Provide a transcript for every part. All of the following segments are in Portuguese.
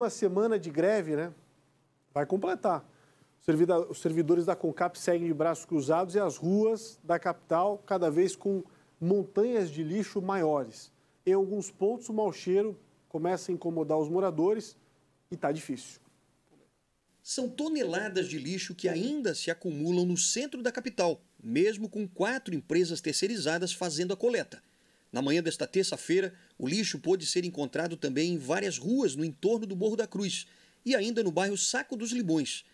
uma semana de greve, né? Vai completar. Os servidores da CONCAP seguem de braços cruzados e as ruas da capital cada vez com montanhas de lixo maiores. Em alguns pontos, o mau cheiro começa a incomodar os moradores e está difícil. São toneladas de lixo que ainda se acumulam no centro da capital, mesmo com quatro empresas terceirizadas fazendo a coleta. Na manhã desta terça-feira, o lixo pôde ser encontrado também em várias ruas no entorno do Morro da Cruz e ainda no bairro Saco dos Limões.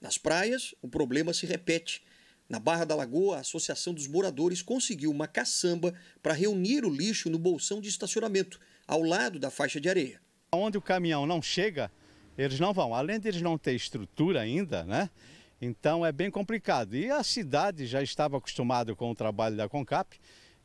Nas praias, o problema se repete. Na Barra da Lagoa, a Associação dos Moradores conseguiu uma caçamba para reunir o lixo no bolsão de estacionamento, ao lado da faixa de areia. Onde o caminhão não chega, eles não vão. Além de eles não ter estrutura ainda, né? Então é bem complicado. E a cidade já estava acostumada com o trabalho da CONCAP,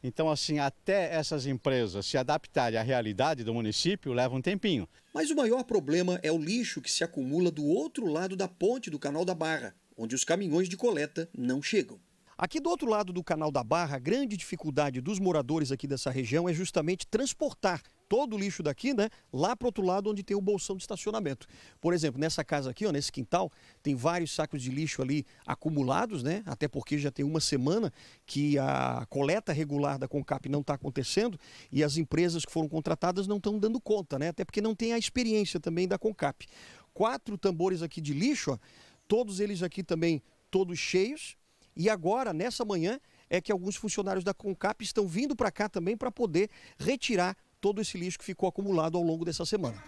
então, assim, até essas empresas se adaptarem à realidade do município leva um tempinho. Mas o maior problema é o lixo que se acumula do outro lado da ponte do Canal da Barra, onde os caminhões de coleta não chegam. Aqui do outro lado do Canal da Barra, a grande dificuldade dos moradores aqui dessa região é justamente transportar todo o lixo daqui, né, lá para outro lado onde tem o bolsão de estacionamento. Por exemplo, nessa casa aqui, ó, nesse quintal, tem vários sacos de lixo ali acumulados, né, até porque já tem uma semana que a coleta regular da Concap não está acontecendo e as empresas que foram contratadas não estão dando conta, né, até porque não tem a experiência também da Concap. Quatro tambores aqui de lixo, ó, todos eles aqui também todos cheios e agora, nessa manhã, é que alguns funcionários da Concap estão vindo para cá também para poder retirar todo esse lixo que ficou acumulado ao longo dessa semana.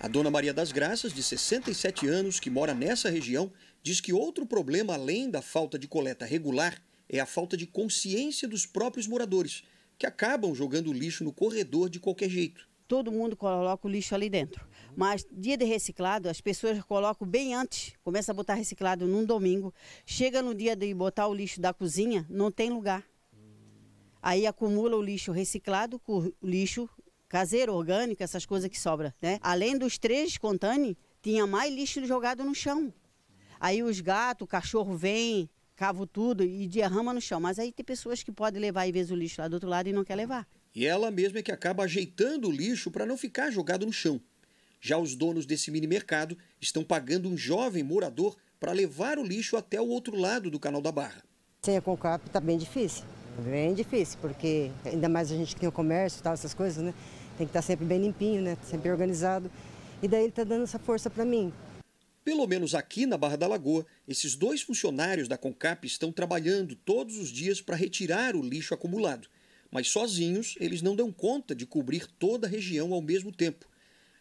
A dona Maria das Graças, de 67 anos, que mora nessa região, diz que outro problema além da falta de coleta regular é a falta de consciência dos próprios moradores, que acabam jogando o lixo no corredor de qualquer jeito. Todo mundo coloca o lixo ali dentro. Mas dia de reciclado, as pessoas colocam bem antes, começa a botar reciclado num domingo. Chega no dia de botar o lixo da cozinha, não tem lugar aí acumula o lixo reciclado com o lixo caseiro, orgânico, essas coisas que sobra, né? Além dos três contane, tinha mais lixo jogado no chão. Aí os gatos, o cachorro vem, cavo tudo e derrama no chão. Mas aí tem pessoas que podem levar e vezes o lixo lá do outro lado e não quer levar. E ela mesma é que acaba ajeitando o lixo para não ficar jogado no chão. Já os donos desse mini mercado estão pagando um jovem morador para levar o lixo até o outro lado do canal da Barra. Sem a Concap está bem difícil. É bem difícil, porque ainda mais a gente que tem o comércio e tal, essas coisas, né? Tem que estar tá sempre bem limpinho, né? Sempre organizado. E daí ele está dando essa força para mim. Pelo menos aqui na Barra da Lagoa, esses dois funcionários da CONCAP estão trabalhando todos os dias para retirar o lixo acumulado. Mas sozinhos, eles não dão conta de cobrir toda a região ao mesmo tempo.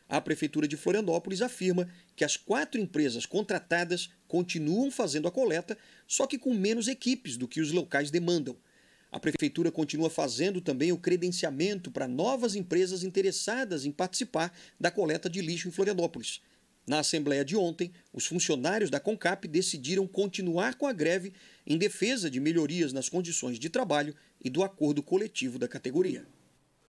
A Prefeitura de Florianópolis afirma que as quatro empresas contratadas continuam fazendo a coleta, só que com menos equipes do que os locais demandam. A Prefeitura continua fazendo também o credenciamento para novas empresas interessadas em participar da coleta de lixo em Florianópolis. Na Assembleia de ontem, os funcionários da CONCAP decidiram continuar com a greve em defesa de melhorias nas condições de trabalho e do acordo coletivo da categoria.